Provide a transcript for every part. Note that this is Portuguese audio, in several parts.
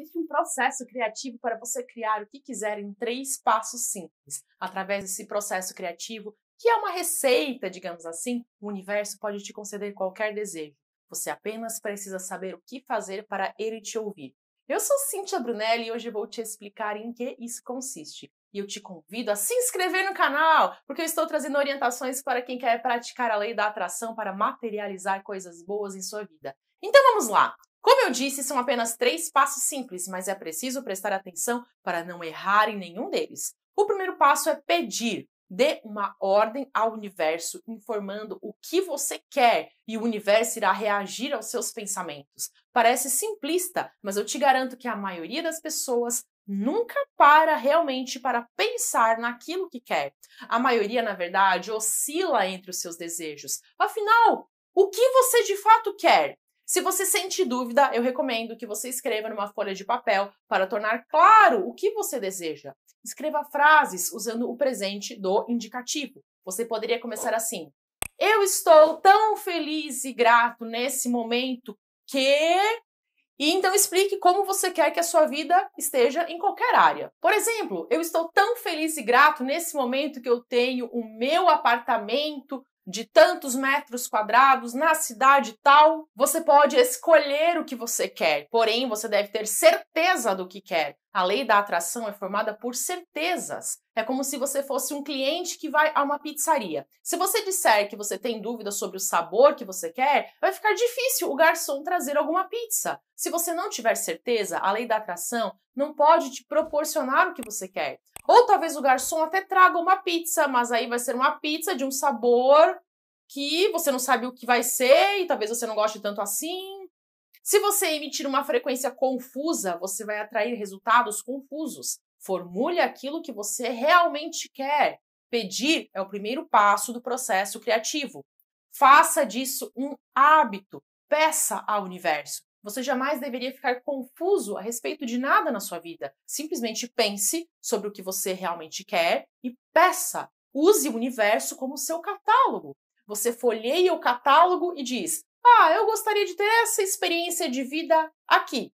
existe um processo criativo para você criar o que quiser em três passos simples. Através desse processo criativo, que é uma receita, digamos assim, o universo pode te conceder qualquer desejo. Você apenas precisa saber o que fazer para ele te ouvir. Eu sou Cintia Brunelli e hoje vou te explicar em que isso consiste. E eu te convido a se inscrever no canal, porque eu estou trazendo orientações para quem quer praticar a lei da atração para materializar coisas boas em sua vida. Então vamos lá! Como eu disse, são apenas três passos simples, mas é preciso prestar atenção para não errar em nenhum deles. O primeiro passo é pedir. Dê uma ordem ao universo informando o que você quer e o universo irá reagir aos seus pensamentos. Parece simplista, mas eu te garanto que a maioria das pessoas nunca para realmente para pensar naquilo que quer. A maioria, na verdade, oscila entre os seus desejos. Afinal, o que você de fato quer? Se você sente dúvida, eu recomendo que você escreva numa folha de papel para tornar claro o que você deseja. Escreva frases usando o presente do indicativo. Você poderia começar assim: Eu estou tão feliz e grato nesse momento que. E então explique como você quer que a sua vida esteja em qualquer área. Por exemplo, eu estou tão feliz e grato nesse momento que eu tenho o meu apartamento de tantos metros quadrados na cidade tal, você pode escolher o que você quer, porém você deve ter certeza do que quer. A lei da atração é formada por certezas. É como se você fosse um cliente que vai a uma pizzaria. Se você disser que você tem dúvida sobre o sabor que você quer, vai ficar difícil o garçom trazer alguma pizza. Se você não tiver certeza, a lei da atração não pode te proporcionar o que você quer. Ou talvez o garçom até traga uma pizza, mas aí vai ser uma pizza de um sabor que você não sabe o que vai ser e talvez você não goste tanto assim. Se você emitir uma frequência confusa, você vai atrair resultados confusos. Formule aquilo que você realmente quer. Pedir é o primeiro passo do processo criativo. Faça disso um hábito. Peça ao universo. Você jamais deveria ficar confuso a respeito de nada na sua vida. Simplesmente pense sobre o que você realmente quer e peça. Use o universo como seu catálogo. Você folheia o catálogo e diz: Ah, eu gostaria de ter essa experiência de vida aqui.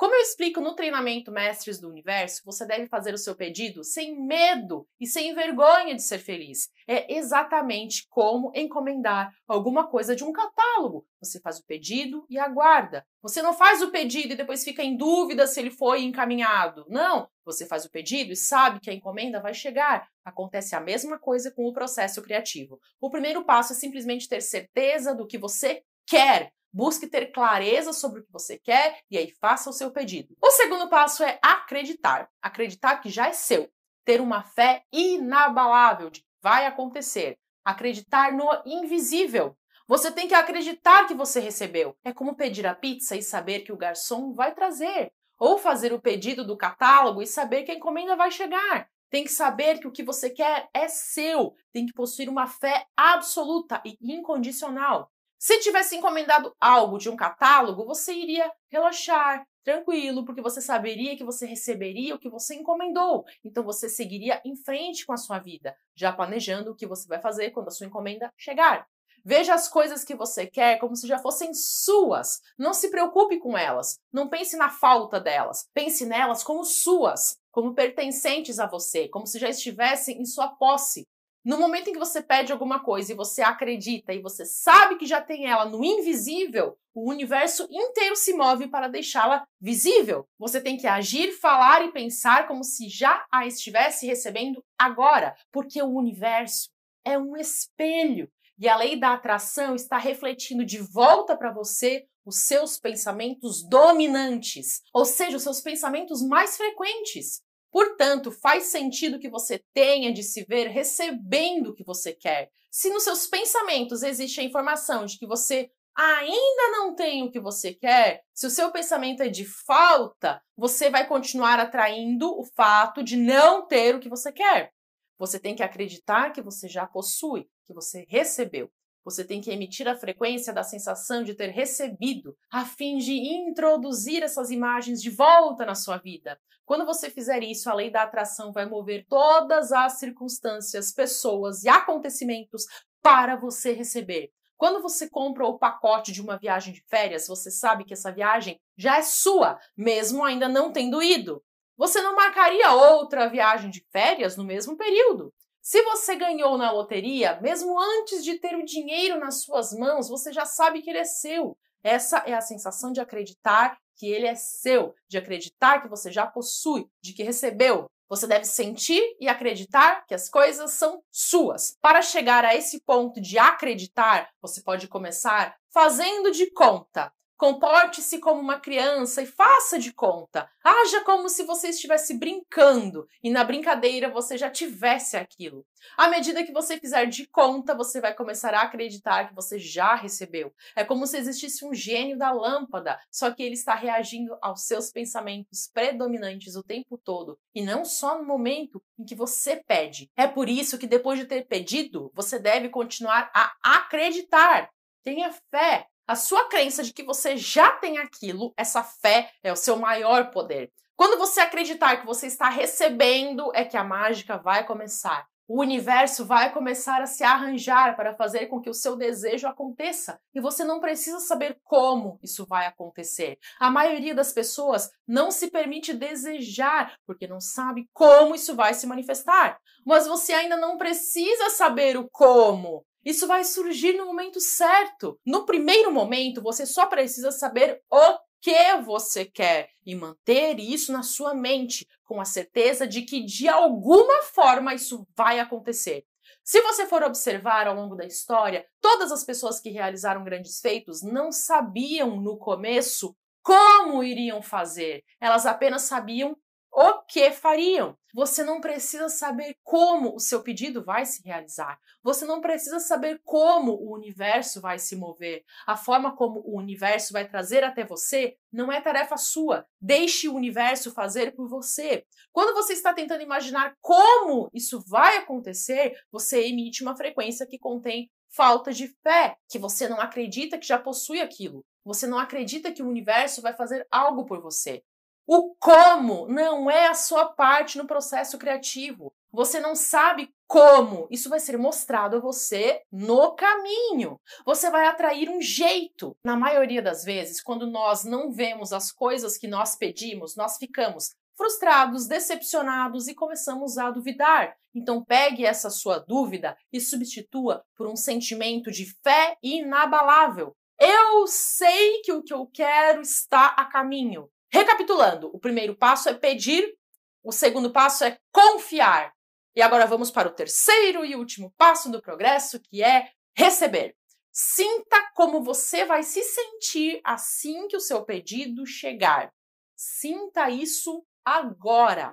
Como eu explico no treinamento Mestres do Universo, você deve fazer o seu pedido sem medo e sem vergonha de ser feliz. É exatamente como encomendar alguma coisa de um catálogo. Você faz o pedido e aguarda. Você não faz o pedido e depois fica em dúvida se ele foi encaminhado. Não, você faz o pedido e sabe que a encomenda vai chegar. Acontece a mesma coisa com o processo criativo. O primeiro passo é simplesmente ter certeza do que você quer. Busque ter clareza sobre o que você quer e aí faça o seu pedido. O segundo passo é acreditar. Acreditar que já é seu. Ter uma fé inabalável de que vai acontecer. Acreditar no invisível. Você tem que acreditar que você recebeu. É como pedir a pizza e saber que o garçom vai trazer. Ou fazer o pedido do catálogo e saber que a encomenda vai chegar. Tem que saber que o que você quer é seu. Tem que possuir uma fé absoluta e incondicional. Se tivesse encomendado algo de um catálogo, você iria relaxar, tranquilo, porque você saberia que você receberia o que você encomendou. Então você seguiria em frente com a sua vida, já planejando o que você vai fazer quando a sua encomenda chegar. Veja as coisas que você quer como se já fossem suas. Não se preocupe com elas. Não pense na falta delas. Pense nelas como suas, como pertencentes a você, como se já estivessem em sua posse, no momento em que você pede alguma coisa e você acredita e você sabe que já tem ela no invisível, o universo inteiro se move para deixá-la visível. Você tem que agir, falar e pensar como se já a estivesse recebendo agora, porque o universo é um espelho e a lei da atração está refletindo de volta para você os seus pensamentos dominantes, ou seja, os seus pensamentos mais frequentes. Portanto, faz sentido que você tenha de se ver recebendo o que você quer. Se nos seus pensamentos existe a informação de que você ainda não tem o que você quer, se o seu pensamento é de falta, você vai continuar atraindo o fato de não ter o que você quer. Você tem que acreditar que você já possui, que você recebeu. Você tem que emitir a frequência da sensação de ter recebido, a fim de introduzir essas imagens de volta na sua vida. Quando você fizer isso, a lei da atração vai mover todas as circunstâncias, pessoas e acontecimentos para você receber. Quando você compra o pacote de uma viagem de férias, você sabe que essa viagem já é sua, mesmo ainda não tendo ido. Você não marcaria outra viagem de férias no mesmo período. Se você ganhou na loteria, mesmo antes de ter o dinheiro nas suas mãos, você já sabe que ele é seu. Essa é a sensação de acreditar que ele é seu, de acreditar que você já possui, de que recebeu. Você deve sentir e acreditar que as coisas são suas. Para chegar a esse ponto de acreditar, você pode começar fazendo de conta. Comporte-se como uma criança e faça de conta. Haja como se você estivesse brincando e na brincadeira você já tivesse aquilo. À medida que você fizer de conta, você vai começar a acreditar que você já recebeu. É como se existisse um gênio da lâmpada, só que ele está reagindo aos seus pensamentos predominantes o tempo todo e não só no momento em que você pede. É por isso que depois de ter pedido, você deve continuar a acreditar. Tenha fé, a sua crença de que você já tem aquilo, essa fé é o seu maior poder. Quando você acreditar que você está recebendo, é que a mágica vai começar. O universo vai começar a se arranjar para fazer com que o seu desejo aconteça e você não precisa saber como isso vai acontecer. A maioria das pessoas não se permite desejar porque não sabe como isso vai se manifestar. Mas você ainda não precisa saber o como. Isso vai surgir no momento certo. No primeiro momento, você só precisa saber o que você quer e manter isso na sua mente, com a certeza de que de alguma forma isso vai acontecer. Se você for observar ao longo da história, todas as pessoas que realizaram grandes feitos não sabiam no começo como iriam fazer, elas apenas sabiam o que fariam. Você não precisa saber como o seu pedido vai se realizar. Você não precisa saber como o universo vai se mover. A forma como o universo vai trazer até você não é tarefa sua. Deixe o universo fazer por você. Quando você está tentando imaginar como isso vai acontecer, você emite uma frequência que contém falta de fé, que você não acredita que já possui aquilo. Você não acredita que o universo vai fazer algo por você. O como não é a sua parte no processo criativo. Você não sabe como. Isso vai ser mostrado a você no caminho. Você vai atrair um jeito. Na maioria das vezes, quando nós não vemos as coisas que nós pedimos, nós ficamos frustrados, decepcionados e começamos a duvidar. Então, pegue essa sua dúvida e substitua por um sentimento de fé inabalável. Eu sei que o que eu quero está a caminho. Recapitulando, o primeiro passo é pedir, o segundo passo é confiar. E agora vamos para o terceiro e último passo do progresso, que é receber. Sinta como você vai se sentir assim que o seu pedido chegar. Sinta isso agora.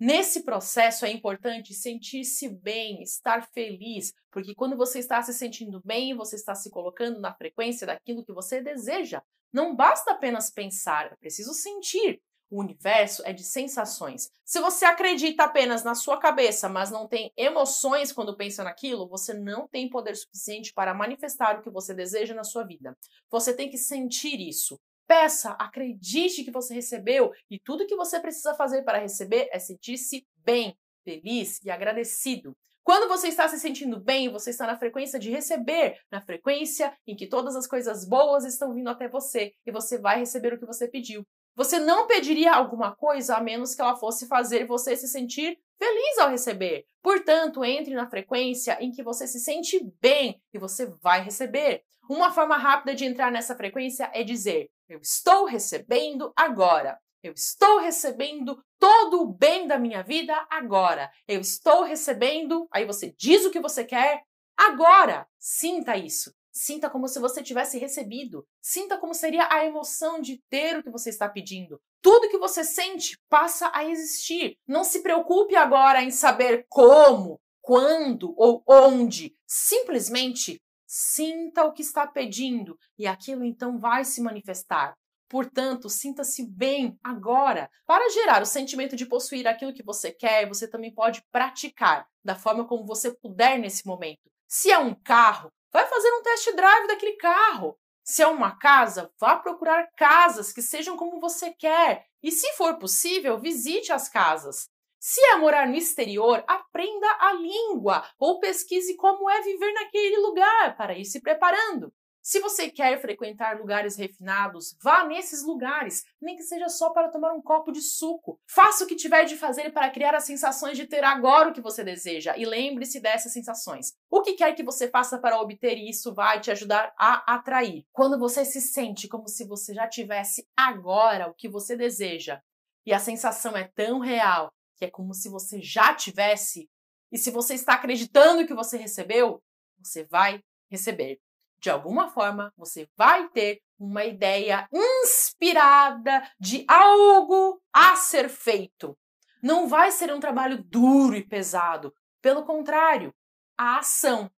Nesse processo é importante sentir-se bem, estar feliz, porque quando você está se sentindo bem, você está se colocando na frequência daquilo que você deseja. Não basta apenas pensar, é preciso sentir. O universo é de sensações. Se você acredita apenas na sua cabeça, mas não tem emoções quando pensa naquilo, você não tem poder suficiente para manifestar o que você deseja na sua vida. Você tem que sentir isso. Peça, acredite que você recebeu e tudo que você precisa fazer para receber é sentir-se bem, feliz e agradecido. Quando você está se sentindo bem, você está na frequência de receber, na frequência em que todas as coisas boas estão vindo até você e você vai receber o que você pediu. Você não pediria alguma coisa a menos que ela fosse fazer você se sentir feliz ao receber. Portanto, entre na frequência em que você se sente bem e você vai receber. Uma forma rápida de entrar nessa frequência é dizer: Eu estou recebendo agora. Eu estou recebendo todo o bem da minha vida agora. Eu estou recebendo. Aí você diz o que você quer agora. Sinta isso. Sinta como se você tivesse recebido. Sinta como seria a emoção de ter o que você está pedindo. Tudo que você sente passa a existir. Não se preocupe agora em saber como, quando ou onde. Simplesmente sinta o que está pedindo e aquilo então vai se manifestar. Portanto, sinta-se bem agora. Para gerar o sentimento de possuir aquilo que você quer, você também pode praticar da forma como você puder nesse momento. Se é um carro, vai fazer um test drive daquele carro. Se é uma casa, vá procurar casas que sejam como você quer e, se for possível, visite as casas. Se é morar no exterior, aprenda a língua ou pesquise como é viver naquele lugar para ir se preparando. Se você quer frequentar lugares refinados, vá nesses lugares, nem que seja só para tomar um copo de suco. Faça o que tiver de fazer para criar as sensações de ter agora o que você deseja e lembre-se dessas sensações. O que quer que você faça para obter isso vai te ajudar a atrair. Quando você se sente como se você já tivesse agora o que você deseja e a sensação é tão real que é como se você já tivesse, e se você está acreditando que você recebeu, você vai receber de alguma forma, você vai ter uma ideia inspirada de algo a ser feito. Não vai ser um trabalho duro e pesado. Pelo contrário, a ação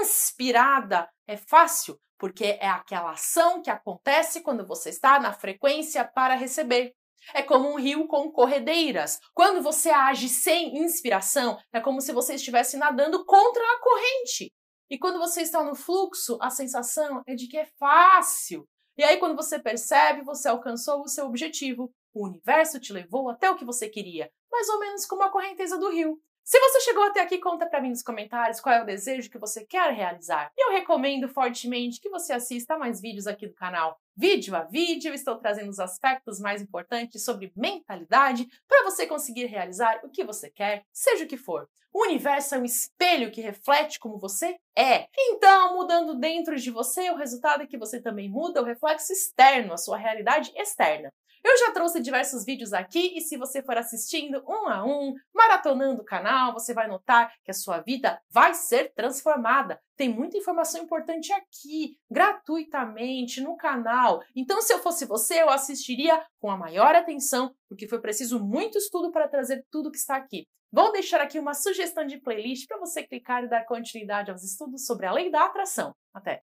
inspirada é fácil, porque é aquela ação que acontece quando você está na frequência para receber. É como um rio com corredeiras. Quando você age sem inspiração, é como se você estivesse nadando contra a corrente. E quando você está no fluxo, a sensação é de que é fácil. E aí, quando você percebe, você alcançou o seu objetivo. O universo te levou até o que você queria, mais ou menos como a correnteza do rio. Se você chegou até aqui, conta para mim nos comentários qual é o desejo que você quer realizar. E eu recomendo fortemente que você assista mais vídeos aqui do canal. Vídeo a vídeo, estou trazendo os aspectos mais importantes sobre mentalidade para você conseguir realizar o que você quer, seja o que for. O universo é um espelho que reflete como você é. Então, mudando dentro de você, o resultado é que você também muda o reflexo externo, a sua realidade externa. Eu já trouxe diversos vídeos aqui e se você for assistindo um a um, maratonando o canal, você vai notar que a sua vida vai ser transformada. Tem muita informação importante aqui, gratuitamente, no canal. Então, se eu fosse você, eu assistiria com a maior atenção, porque foi preciso muito estudo para trazer tudo que está aqui. Vou deixar aqui uma sugestão de playlist para você clicar e dar continuidade aos estudos sobre a lei da atração. Até!